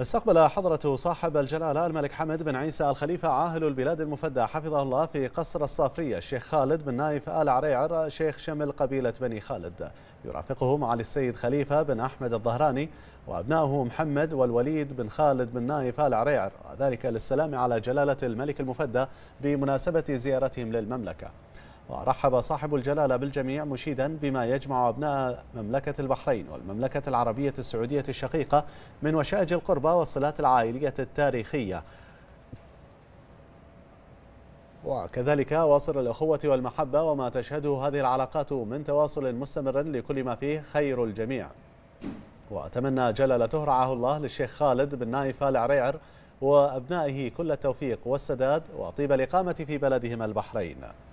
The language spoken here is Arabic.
استقبل حضرة صاحب الجلالة الملك حمد بن عيسى الخليفة عاهل البلاد المفدى حفظه الله في قصر الصافرية الشيخ خالد بن نايف آل عريعر شيخ شمل قبيلة بني خالد يرافقه معالي السيد خليفة بن أحمد الظهراني وأبنائه محمد والوليد بن خالد بن نايف آل عريعر وذلك للسلام على جلالة الملك المفدى بمناسبة زيارتهم للمملكة ورحب صاحب الجلالة بالجميع مشيدا بما يجمع أبناء مملكة البحرين والمملكة العربية السعودية الشقيقة من وشائج القربة والصلات العائلية التاريخية وكذلك واصل الأخوة والمحبة وما تشهده هذه العلاقات من تواصل مستمر لكل ما فيه خير الجميع وأتمنى جلالته رعاه الله للشيخ خالد بن نايف آل عريعر وأبنائه كل التوفيق والسداد وطيب الإقامة في بلدهم البحرين